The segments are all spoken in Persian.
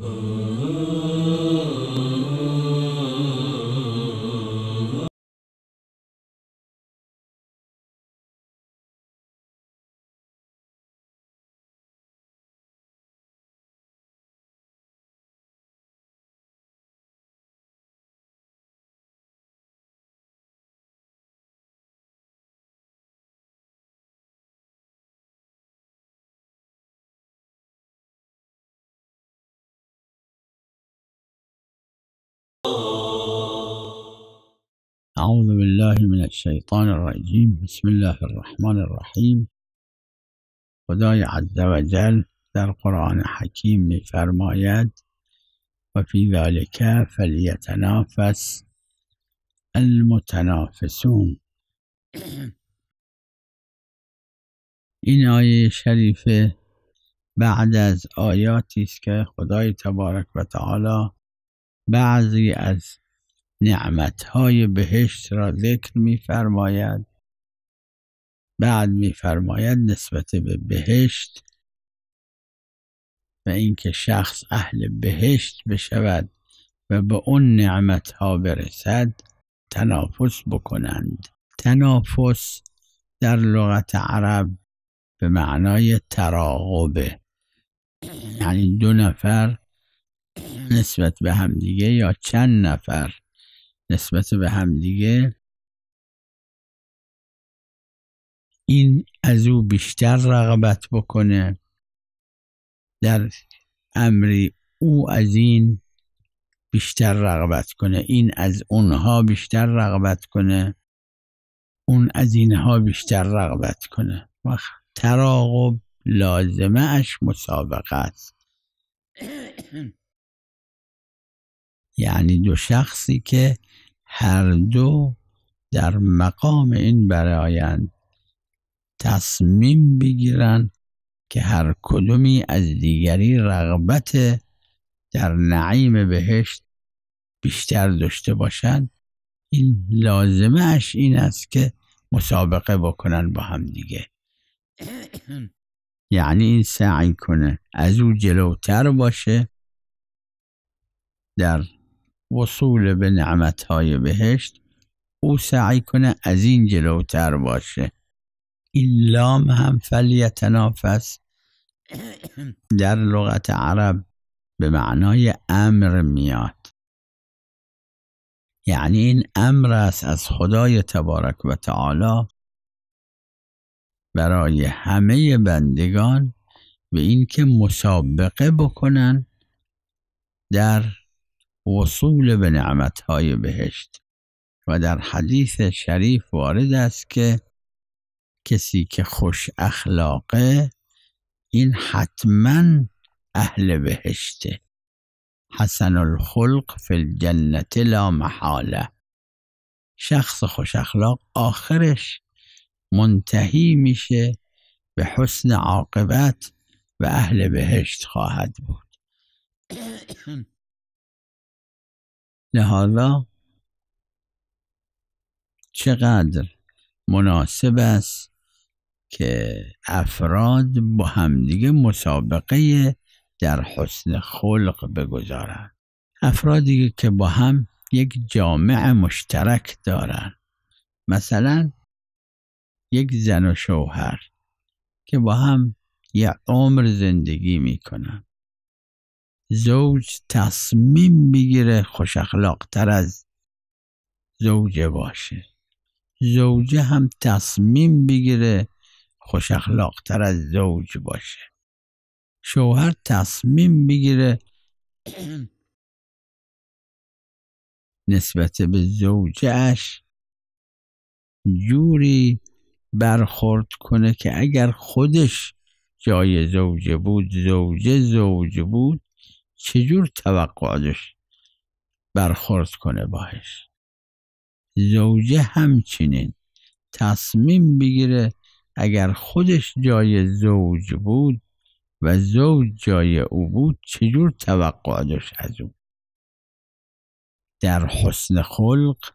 Uh... أعوذ بالله من الشيطان الرجيم بسم الله الرحمن الرحیم خدای عز وجل در قرآن حکیم میفرماید و فی ذلک فلیتنافس المتنافسون این آیه شریفه بعد از آیاتی است که خدای تبارک و تعالی بعضی از های بهشت را ذکر میفرماید بعد فرماید نسبت به بهشت و اینکه شخص اهل بهشت بشود و به اون ها برسد تنافس بکنند تنافس در لغت عرب به معنای تراقبه یعنی دو نفر نسبت به همدیگه یا چند نفر نسبت به هم دیگه این از او بیشتر رغبت بکنه در امری او از این بیشتر رغبت کنه این از اونها بیشتر رغبت کنه اون از اینها بیشتر رغبت کنه و تراقب لازمه اش مسابقه است یعنی دو شخصی که هر دو در مقام این برایند تصمیم بگیرن که هر کدومی از دیگری رغبت در نعیم بهشت بیشتر داشته باشند این لازمه اش این است که مسابقه بکنن با هم دیگه یعنی این سعی کنه از او جلوتر باشه در وصول به های بهشت او سعی کنه از این جلوتر باشه این لام هم فلیتنافس در لغت عرب به معنای امر میاد یعنی این امر است از خدای تبارک و تعالی برای همه بندگان به اینکه مسابقه بکنن در وصول به های بهشت و در حدیث شریف وارد است که کسی که خوش اخلاقه این حتما اهل بهشته حسن الخلق فی الجنت لا محاله شخص خوش اخلاق آخرش منتهی میشه به حسن عاقبت و اهل بهشت خواهد بود لحاظا چقدر مناسب است که افراد با همدیگه مسابقه در حسن خلق بگذارند افرادی که با هم یک جامع مشترک دارند مثلا یک زن و شوهر که با هم یه عمر زندگی میکنند. زوج تصمیم بگیره خوش تر از زوجه باشه زوجه هم تصمیم بگیره خوش تر از زوج باشه شوهر تصمیم بگیره نسبت به زوجهش جوری برخورد کنه که اگر خودش جای زوجه بود زوجه زوج بود چجور توقع داشت برخورد کنه باهش زوجه همچنین تصمیم بگیره اگر خودش جای زوج بود و زوج جای او بود چجور توقع داشت از او در حسن خلق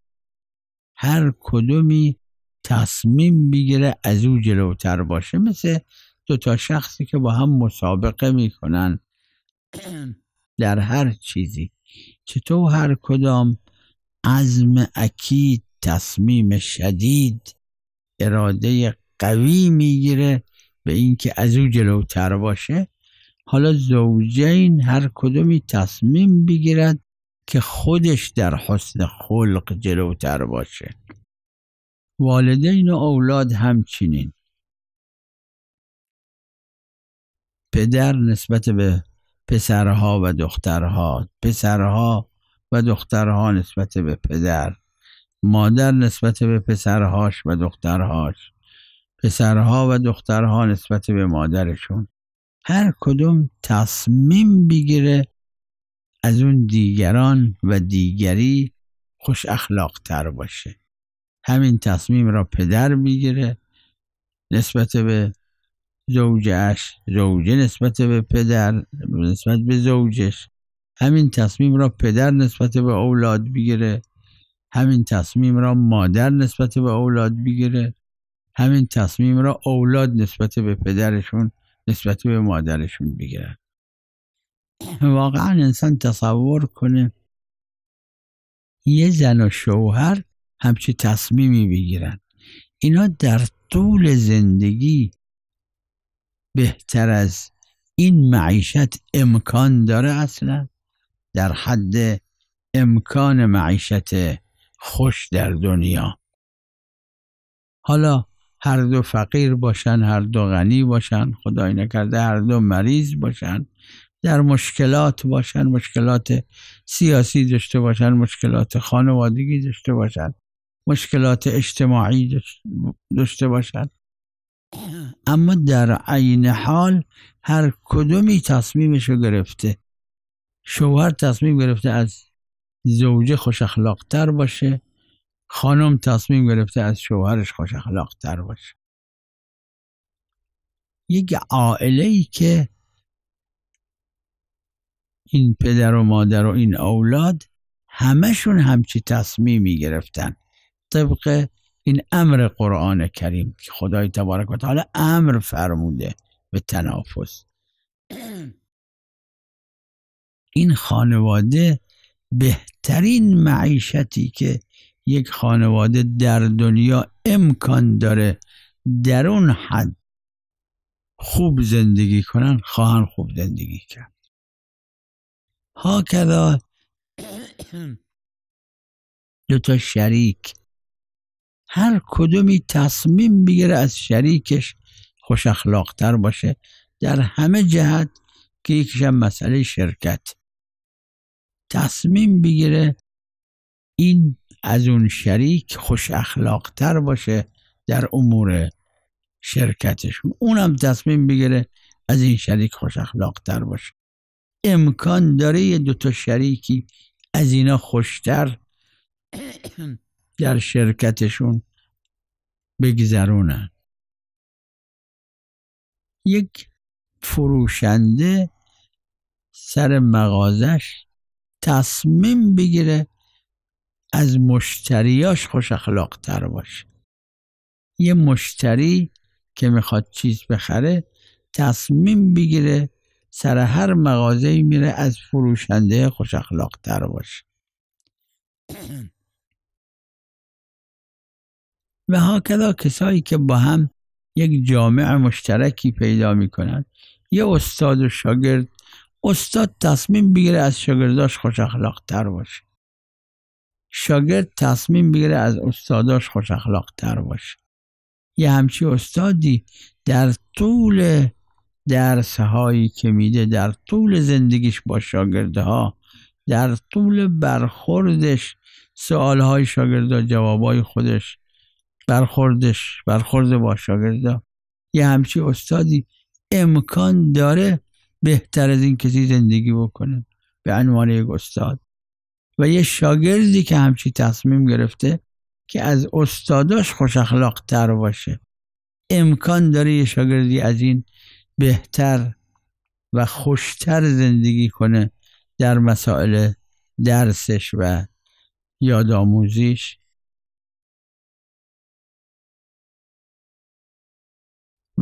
هر کدومی تصمیم بگیره از او جلوتر باشه مثل تا شخصی که با هم مسابقه میکنن در هر چیزی چطور هر کدام عزم اکید تصمیم شدید اراده قوی میگیره به اینکه از او جلوتر باشه حالا زوجین هر کدومی تصمیم بگیرد که خودش در حسن خلق جلوتر باشه والدین و اولاد همچنین پدر نسبت به پسرها و دخترها پسرها و دخترها نسبت به پدر مادر نسبت به پسرهاش و دخترهاش پسرها و دخترها نسبت به مادرشون هر کدوم تصمیم بگیره از اون دیگران و دیگری خوش اخلاق تر باشه همین تصمیم را پدر میگیره نسبت به زوجش زوجه نسبت به پدر نسبت به زوجش همین تصمیم را پدر نسبت به اولاد بگیره همین تصمیم را مادر نسبت به اولاد بگیره همین تصمیم را اولاد نسبت به پدرشون نسبت به مادرشون بگیرن واقعا انسان تصور کنه یه زن و شوهر همچی تصمیمی بگیرن اینا در طول زندگی بهتر از این معیشت امکان داره اصلا در حد امکان معیشت خوش در دنیا حالا هر دو فقیر باشن هر دو غنی باشن خدای نکرده هر دو مریض باشن در مشکلات باشن مشکلات سیاسی داشته باشن مشکلات خانوادگی داشته باشن مشکلات اجتماعی داشته باشن اما در عین حال هر کدومی تصمیمش رو گرفته شوهر تصمیم گرفته از زوجه خوش تر باشه خانم تصمیم گرفته از شوهرش خوش تر باشه یک عائله ای که این پدر و مادر و این اولاد همشون همچی تصمیمی گرفتن طبق این امر قرآن کریم که خدای تبارک و تعالی امر فرموده به تنافس این خانواده بهترین معیشتی که یک خانواده در دنیا امکان داره در اون حد خوب زندگی کنن خواهن خوب زندگی کرد ها دو تا شریک هر کدومی تصمیم بگیره از شریکش خوش اخلاقتر باشه در همه جهت که یکیش هم مسئله شرکت تصمیم بگیره این از اون شریک خوش اخلاقتر باشه در امور شرکتش اونم تصمیم بگیره از این شریک خوش اخلاقتر باشه امکان داره یه دوتا شریکی از اینا خوشتر در شرکتشون بگذرونن یک فروشنده سر مغازش تصمیم بگیره از مشتریاش خوش اخلاق تر باشه یه مشتری که میخواد چیز بخره تصمیم بگیره سر هر مغازه میره از فروشنده خوش اخلاق تر باشه و هاکذا کسایی که با هم یک جامع مشترکی پیدا می کنند یه استاد و شاگرد استاد تصمیم بگیره از شاگرداش خوش اخلاق تر باشه شاگرد تصمیم بگیره از استاداش خوش اخلاق تر باشه یه همچی استادی در طول درس هایی که میده در طول زندگیش با شاگردها در طول برخوردش سوال های شاگردا خودش برخوردش برخورد با شاگردا یه همچی استادی امکان داره بهتر از این کسی زندگی بکنه به عنوان یک استاد و یه شاگردی که همچی تصمیم گرفته که از استاداش خوش اخلاق تر باشه امکان داره یه شاگردی از این بهتر و خوشتر زندگی کنه در مسائل درسش و یادآموزیش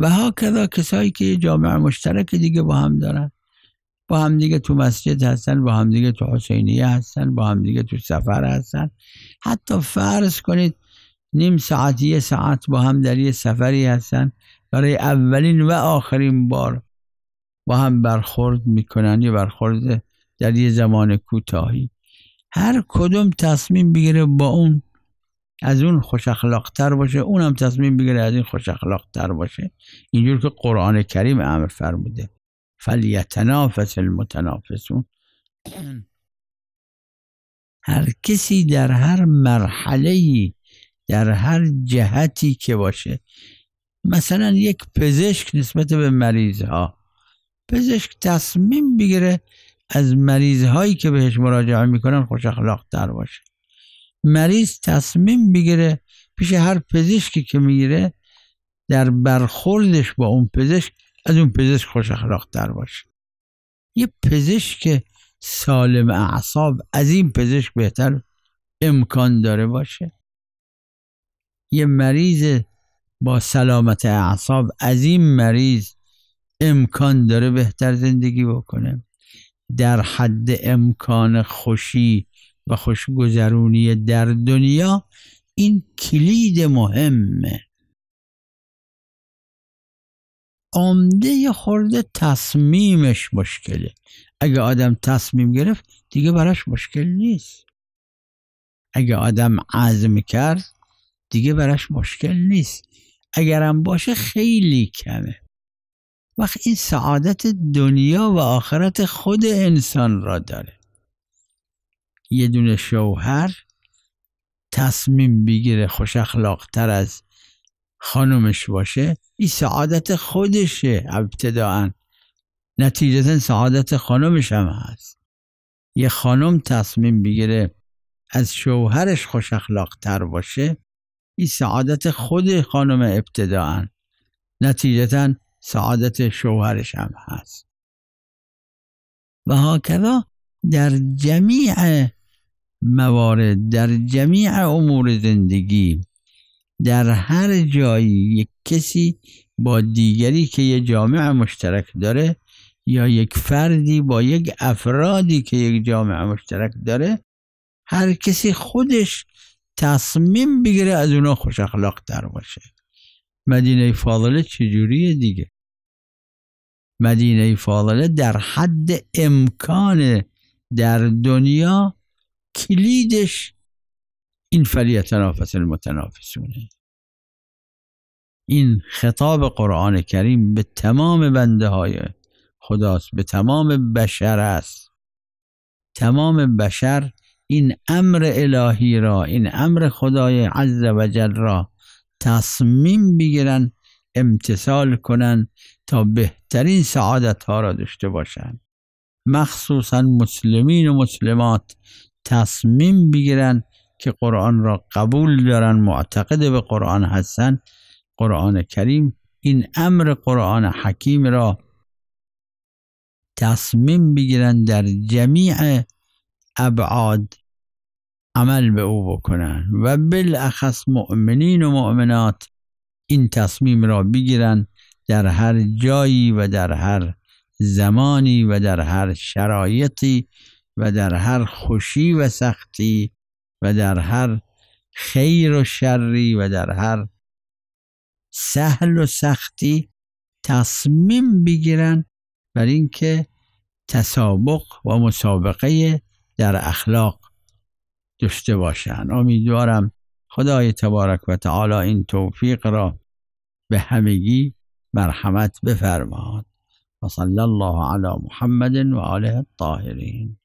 و ها کذا کسایی که جامعه مشترک دیگه با هم دارن با هم دیگه تو مسجد هستن با هم دیگه تو حسینیه هستن با هم دیگه تو سفر هستن حتی فرض کنید نیم ساعت یه ساعت با هم در یه سفری هستن برای اولین و آخرین بار با هم برخورد میکنن یه برخورد در یه زمان کوتاهی هر کدوم تصمیم بگیره با اون از اون خوش تر باشه اونم تصمیم بگیره از این خوش تر باشه اینجور که قرآن کریم امر فرموده فلیتنافس المتنافسون هر کسی در هر مرحله در هر جهتی که باشه مثلا یک پزشک نسبت به مریض ها پزشک تصمیم بگیره از مریض هایی که بهش مراجعه میکنن خوش اخلاق تر باشه مریض تصمیم بگیره پیش هر پزشکی که میگیره در برخوردش با اون پزشک از اون پزشک خوش تر باشه یه پزشک سالم اعصاب از این پزشک بهتر امکان داره باشه یه مریض با سلامت اعصاب از این مریض امکان داره بهتر زندگی بکنه در حد امکان خوشی و خوشگذرونی در دنیا این کلید مهمه عمده خورده تصمیمش مشکله اگه آدم تصمیم گرفت دیگه براش مشکل نیست اگه آدم عزم کرد دیگه براش مشکل نیست اگرم باشه خیلی کمه وقت این سعادت دنیا و آخرت خود انسان را داره یه دونه شوهر تصمیم بگیره خوش تر از خانمش باشه این سعادت خودشه ابتداعا نتیجتا سعادت خانمش هم هست یه خانم تصمیم بگیره از شوهرش خوش تر باشه این سعادت خود خانم ابتداعا نتیجتا سعادت شوهرش هم هست و هاکذا در جمیع موارد در جمیع امور زندگی در هر جایی یک کسی با دیگری که یه جامعه مشترک داره یا یک فردی با یک افرادی که یک جامعه مشترک داره هر کسی خودش تصمیم بگیره از اونا خوش اخلاق در باشه مدینه فاضله چجوریه دیگه مدینه فاضله در حد امکان در دنیا کلیدش این فلیتنافس المتنافسونه این خطاب قرآن کریم به تمام بنده های خداست به تمام بشر است تمام بشر این امر الهی را این امر خدای عز و را تصمیم بگیرن امتثال کنن تا بهترین سعادت ها را داشته باشند مخصوصا مسلمین و مسلمات تصمیم بگیرن که قرآن را قبول دارن معتقد به قرآن هستن قرآن کریم این امر قرآن حکیم را تصمیم بگیرن در جمیع ابعاد عمل به او بکنن و بالاخص مؤمنین و مؤمنات این تصمیم را بگیرن در هر جایی و در هر زمانی و در هر شرایطی و در هر خوشی و سختی و در هر خیر و شری و در هر سهل و سختی تصمیم بگیرن بر اینکه تسابق و مسابقه در اخلاق داشته باشند امیدوارم خدای تبارک و تعالی این توفیق را به همگی مرحمت بفرماد صلی الله علی محمد آله الطاهرین